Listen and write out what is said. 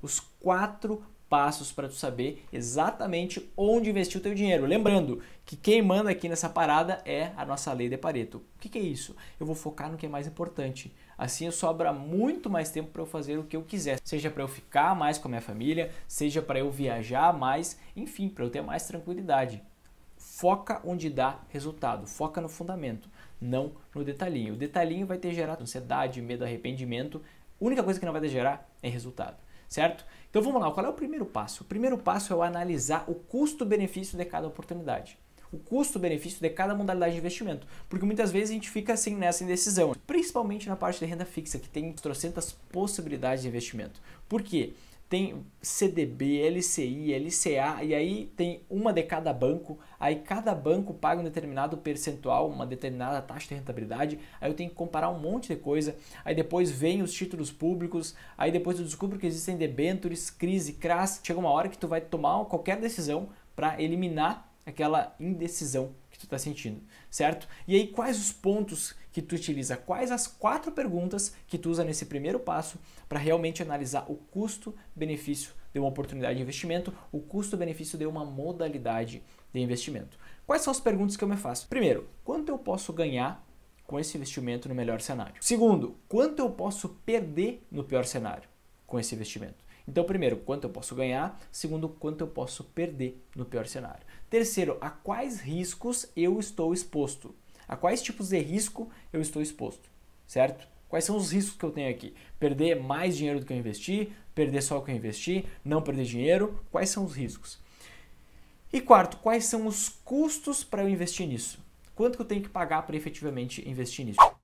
os quatro passos para tu saber exatamente onde investir o teu dinheiro. Lembrando que quem manda aqui nessa parada é a nossa lei de Pareto. O que, que é isso? Eu vou focar no que é mais importante. Assim sobra muito mais tempo para eu fazer o que eu quiser, seja para eu ficar mais com a minha família, seja para eu viajar mais, enfim, para eu ter mais tranquilidade. Foca onde dá resultado, foca no fundamento, não no detalhinho. O detalhinho vai ter gerado ansiedade, medo, arrependimento. A única coisa que não vai te gerar é resultado certo? Então vamos lá, qual é o primeiro passo? O primeiro passo é o analisar o custo-benefício de cada oportunidade. O custo-benefício de cada modalidade de investimento. Porque muitas vezes a gente fica assim nessa indecisão, principalmente na parte de renda fixa, que tem trocentas possibilidades de investimento. Por quê? tem CDB, LCI, LCA, e aí tem uma de cada banco, aí cada banco paga um determinado percentual, uma determinada taxa de rentabilidade, aí eu tenho que comparar um monte de coisa, aí depois vem os títulos públicos, aí depois eu descubro que existem debentures, crise, crash, chega uma hora que tu vai tomar qualquer decisão para eliminar aquela indecisão que tu está sentindo, certo? E aí quais os pontos que tu utiliza? Quais as quatro perguntas que tu usa nesse primeiro passo para realmente analisar o custo-benefício de uma oportunidade de investimento, o custo-benefício de uma modalidade de investimento? Quais são as perguntas que eu me faço? Primeiro, quanto eu posso ganhar com esse investimento no melhor cenário? Segundo, quanto eu posso perder no pior cenário com esse investimento? Então, primeiro, quanto eu posso ganhar. Segundo, quanto eu posso perder no pior cenário. Terceiro, a quais riscos eu estou exposto? A quais tipos de risco eu estou exposto? Certo? Quais são os riscos que eu tenho aqui? Perder mais dinheiro do que eu investi, perder só o que eu investi, não perder dinheiro? Quais são os riscos? E quarto, quais são os custos para eu investir nisso? Quanto que eu tenho que pagar para efetivamente investir nisso?